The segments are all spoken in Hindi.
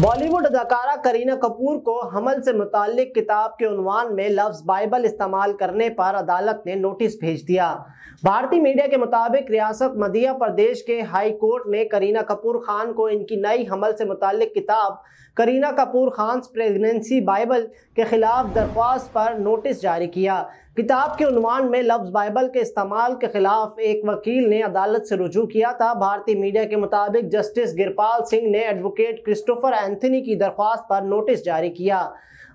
बॉलीवुड अदाकारा करीना कपूर को हमल से मुतल किताब के उनवान में लफ्ज़ बाइबल इस्तेमाल करने पर अदालत ने नोटिस भेज दिया भारतीय मीडिया के मुताबिक रियासत मध्य प्रदेश के हाई कोर्ट ने करीना कपूर खान को इनकी नई हमल से मुतल किताब करीना कपूर खान प्रेगनेंसी बाइबल के खिलाफ दरख्वास्त पर नोटिस जारी किया किताब के उनवान में लफ्ज़ बाइबल के इस्तेमाल के खिलाफ एक वकील ने अदालत से रुजू किया था भारतीय मीडिया के मुताबिक जस्टिस गिरपाल सिंह ने एडवोकेट क्रिस्टोफर एंथनी की दरख्वास्त पर नोटिस जारी किया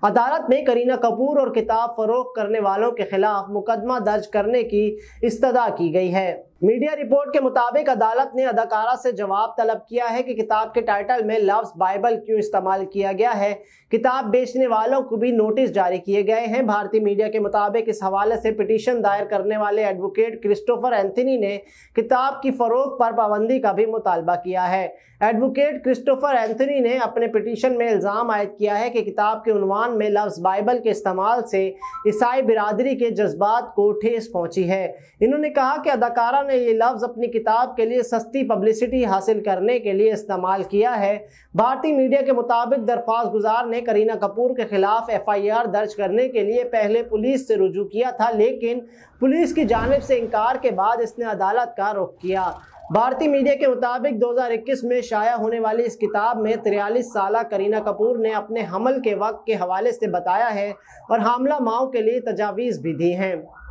अदालत ने करीना कपूर और किताब फरोख करने वालों के खिलाफ मुकदमा दर्ज करने की इस्तः की गई है मीडिया रिपोर्ट के मुताबिक अदालत ने अदाकारा से जवाब तलब किया है कि किताब के टाइटल में लफ्ज़ बाइबल क्यों इस्तेमाल किया गया है किताब बेचने वालों को भी नोटिस जारी किए गए हैं भारतीय मीडिया के मुताबिक इस हवाले से पिटीशन दायर करने वाले एडवोकेट क्रिस्टोफर एंथनी ने किताब की फ़रोग पर पाबंदी का भी मुतालबा किया है एडवोकेट क्रिस्टोफर एंथनी ने अपने पिटीशन में इल्ज़ाम आयद किया है कि किताब के उनवान में लफ्ज़ बाइबल के इस्तेमाल से ईसाई बिरादरी के जज्बात को ठेस पहुँची है इन्होंने कहा कि अदाकारा ने ये लफ्ज़ अपनी किताब के लिए सस्ती पब्लिसिटी हासिल करने के लिए इस्तेमाल किया है भारतीय मीडिया के मुताबिक दरख्वास्त गुजार ने करीना कपूर के खिलाफ एफआईआर दर्ज करने के लिए पहले पुलिस से रुजू किया था लेकिन पुलिस की जानब से इनकार के बाद इसने अदालत का रुख किया भारतीय मीडिया के मुताबिक 2021 में शाया होने वाली इस किताब में तिरयालीस साल करीना कपूर ने अपने हमल के वक्त के हवाले से बताया है और हमला माओ के लिए तजावीज़ भी दी हैं